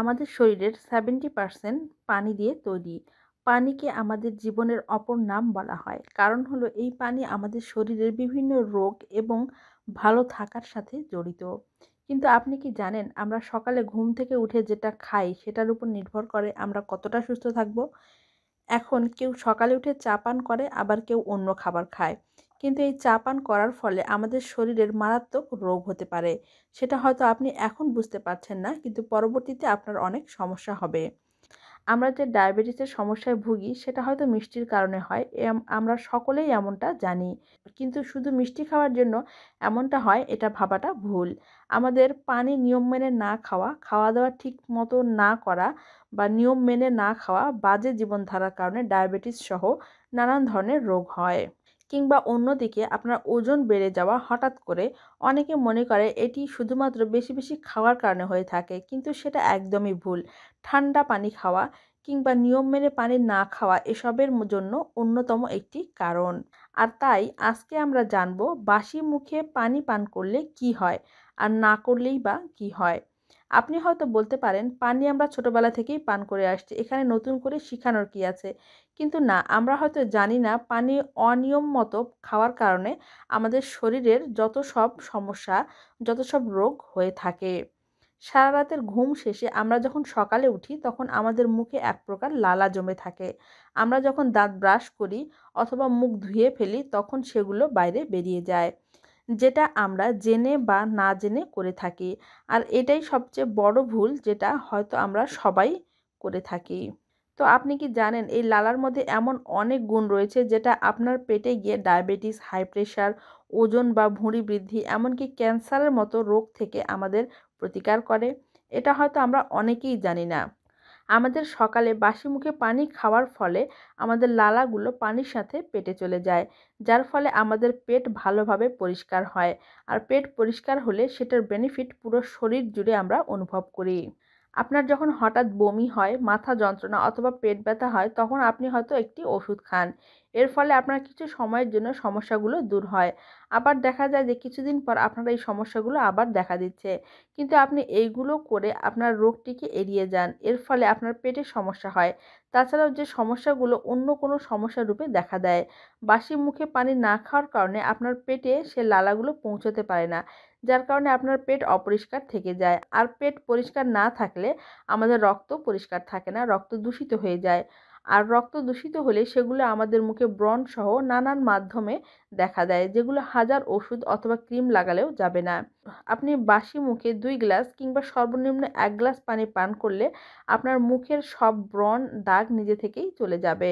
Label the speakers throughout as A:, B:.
A: আমাদের শরীরের seventy percent পানি দিয়ে তৈরি পানিকে আমাদের জীবনের অপর নাম বলা হয় কারণ হলো এই পানি আমাদের শরীরের বিভিন্ন রোগ এবং ভালো থাকার সাথে জড়িত কিন্তু আপনি কি জানেন আমরা সকালে ঘুম থেকে উঠে যেটা খাই সেটার উপর নির্ভর করে আমরা কতটা সুস্থ থাকব এখন কেউ সকালে উঠে চা পান করে আবার কেউ অন্য খাবার খায় কিন্তু এই চা পান করার ফলে আমাদের শরীরের মারাত্মক রোগ হতে পারে সেটা হয়তো আপনি এখন বুঝতে পারছেন না কিন্তু পরবর্তীতে আপনার অনেক সমস্যা হবে আমরা যে ডায়াবেটিসের সমস্যায় ভুগি সেটা হয়তো মিষ্টির কারণে হয় আমরা সকলেই এমনটা জানি কিন্তু শুধু মিষ্টি খাওয়ার জন্য এমনটা হয় এটা ভাবাটা ভুল আমাদের পানি নিয়ম মেনে না খাওয়া খাওয়া দাওয়া ঠিক মতো না করা বা নিয়ম মেনে না খাওয়া বাজে জীবনধারার কারণে ডায়াবেটিস সহ নানান ধরনের রোগ হয় কিংবা অন্যদিকে আপনার ওজন বেড়ে যাওয়া হঠাৎ করে অনেকে মনে করে এটি শুধুমাত্র বেশি বেশি খাওয়ার কারণে হয়ে থাকে কিন্তু সেটা একদমই ভুল ঠান্ডা পানি খাওয়া কিংবা নিয়ম মেনে পানি না খাওয়া এসবের জন্য অন্যতম একটি কারণ আর তাই আজকে আমরা জানব বাসি মুখে পানি পান করলে কি হয় আর না করলেই বা কি হয় আপনি হয়তো বলতে পারেন পানি আমরা ছোটবেলা থেকেই পান করে আসছি এখানে নতুন করে শিখানোর কি আছে কিন্তু না আমরা হয়তো জানি না পানি অনিয়ম মতো খাওয়ার কারণে আমাদের শরীরের যত সব সমস্যা যত সব রোগ হয়ে থাকে সারা রাতের ঘুম শেষে আমরা যখন সকালে উঠি তখন আমাদের মুখে এক প্রকার লালা জমে থাকে আমরা যখন দাঁত ব্রাশ করি অথবা মুখ ধুয়ে ফেলি তখন সেগুলো বাইরে বেরিয়ে যায় যেটা আমরা জেনে বা না জেনে করে থাকি আর এটাই সবচেয়ে বড় ভুল যেটা হয়তো আমরা সবাই করে থাকি তো আপনি কি জানেন এই লালার মধ্যে এমন অনেক গুণ রয়েছে যেটা আপনার পেটে গিয়ে ডায়াবেটিস হাই প্রেশার ওজন বা ভুঁড়ি বৃদ্ধি এমনকি ক্যান্সারের মতো রোগ থেকে আমাদের প্রতিকার করে এটা হয়তো আমরা অনেকেই জানি না আমাদের সকালে বাসি মুখে পানি খাওয়ার ফলে আমাদের লালাগুলো পানির সাথে পেটে চলে যায় যার ফলে আমাদের পেট ভালোভাবে পরিষ্কার হয় আর পেট পরিষ্কার হলে সেটার বেনিফিট পুরো শরীর জুড়ে আমরা অনুভব করি আপনার যখন হঠাৎ বমি হয় মাথা যন্ত্রণা অথবা পেট ব্যথা হয় তখন আপনি হয়তো একটি ওষুধ খান এর ফলে আপনার কিছু সময়ের জন্য সমস্যাগুলো দূর হয় আবার দেখা যায় যে কিছুদিন পর আপনার এই সমস্যাগুলো আবার দেখা দিচ্ছে কিন্তু আপনি এইগুলো করে আপনার রোগটিকে এড়িয়ে যান এর ফলে আপনার পেটের সমস্যা হয় তাছাড়াও যে সমস্যাগুলো অন্য কোনো সমস্যা রূপে দেখা দেয় বাসি মুখে পানি না খাওয়ার কারণে আপনার পেটে সে লালাগুলো পৌঁছতে পারে না যার কারণে আপনার পেট অপরিষ্কার থেকে যায় আর পেট পরিষ্কার না থাকলে আমাদের রক্ত পরিষ্কার থাকে না রক্ত দূষিত হয়ে যায় আর রক্ত দূষিত হলে সেগুলো আমাদের মুখে ব্রণ সহ নানান মাধ্যমে দেখা দেয় যেগুলো হাজার ওষুধ অথবা ক্রিম লাগালেও যাবে না আপনি বাসি মুখে দুই গ্লাস কিংবা সর্বনিম্ন এক গ্লাস পানি পান করলে আপনার মুখের সব ব্রণ দাগ নিজে থেকেই চলে যাবে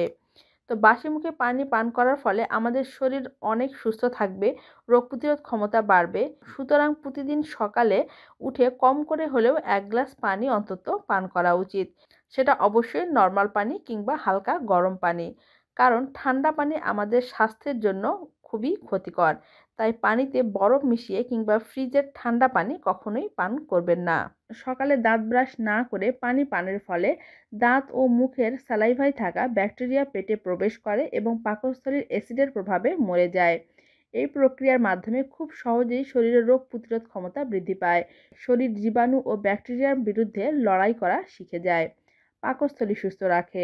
A: তো বাসি মুখে পানি পান করার ফলে আমাদের শরীর অনেক সুস্থ থাকবে রোগ প্রতিরোধ ক্ষমতা বাড়বে সুতরাং প্রতিদিন সকালে উঠে কম করে হলেও এক গ্লাস পানি অন্তত পান করা উচিত সেটা অবশ্যই নর্মাল পানি কিংবা হালকা গরম পানি কারণ ঠান্ডা পানি আমাদের স্বাস্থ্যের জন্য খুবই ক্ষতিকর তাই পানিতে বরফ মিশিয়ে কিংবা ফ্রিজের ঠান্ডা পানি কখনোই পান করবেন না সকালে দাঁত ব্রাশ না করে পানি পানের ফলে দাঁত ও মুখের স্যালাইভাই থাকা ব্যাকটেরিয়া পেটে প্রবেশ করে এবং পাকস্থলীর অ্যাসিডের প্রভাবে মরে যায় এই প্রক্রিয়ার মাধ্যমে খুব সহজেই শরীরের রোগ প্রতিরোধ ক্ষমতা বৃদ্ধি পায় শরীর জীবাণু ও ব্যাকটেরিয়ার বিরুদ্ধে লড়াই করা শিখে যায় পাকস্থলী সুস্থ রাখে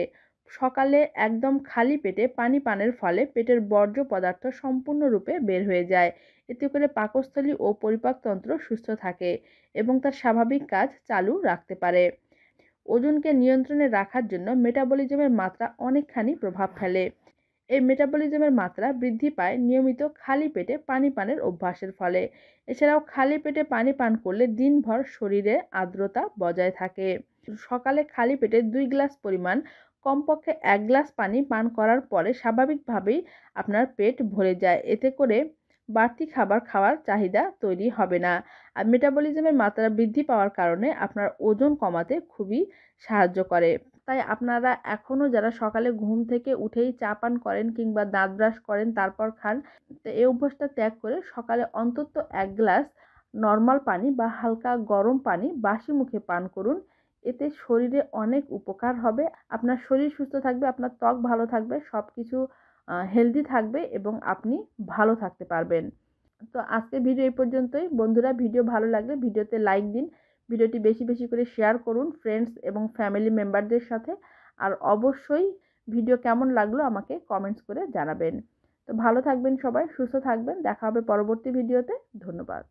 A: সকালে একদম খালি পেটে পানি পানের ফলে পেটের বর্জ্য পদার্থ সম্পূর্ণরূপে বের হয়ে যায় এতে করে পাকস্থলী ও পরিপাকতন্ত্র সুস্থ থাকে এবং তার স্বাভাবিক কাজ চালু রাখতে পারে ওজনকে নিয়ন্ত্রণে রাখার জন্য মেটাবলিজমের মাত্রা অনেকখানি প্রভাব ফেলে এই মেটাবলিজমের মাত্রা বৃদ্ধি পায় নিয়মিত খালি পেটে পানি পানের অভ্যাসের ফলে এছাড়াও খালি পেটে পানি পান করলে দিনভর শরীরে আর্দ্রতা বজায় থাকে সকালে খালি পেটে দুই গ্লাস পরিমাণ কমপক্ষে এক গ্লাস পানি পান করার পরে স্বাভাবিকভাবেই আপনার পেট ভরে যায় এতে করে বাড়তি খাবার খাওয়ার চাহিদা তৈরি হবে না আর মেটাবলিজমের মাত্রা বৃদ্ধি পাওয়ার কারণে আপনার ওজন কমাতে খুবই সাহায্য করে তাই আপনারা এখনও যারা সকালে ঘুম থেকে উঠেই চা পান করেন কিংবা দাঁত ব্রাশ করেন তারপর খান তো এই অভ্যাসটা ত্যাগ করে সকালে অন্তত এক গ্লাস নর্মাল পানি বা হালকা গরম পানি বাসি মুখে পান করুন এতে শরীরে অনেক উপকার হবে আপনার শরীর সুস্থ থাকবে আপনার ত্বক ভালো থাকবে সব কিছু হেলদি থাকবে এবং আপনি ভালো থাকতে পারবেন তো আজকে ভিডিও এই পর্যন্তই বন্ধুরা ভিডিও ভালো লাগলে ভিডিওতে লাইক দিন ভিডিওটি বেশি বেশি করে শেয়ার করুন ফ্রেন্ডস এবং ফ্যামিলি মেম্বারদের সাথে আর অবশ্যই ভিডিও কেমন লাগলো আমাকে কমেন্টস করে জানাবেন তো ভালো থাকবেন সবাই সুস্থ থাকবেন দেখা হবে পরবর্তী ভিডিওতে ধন্যবাদ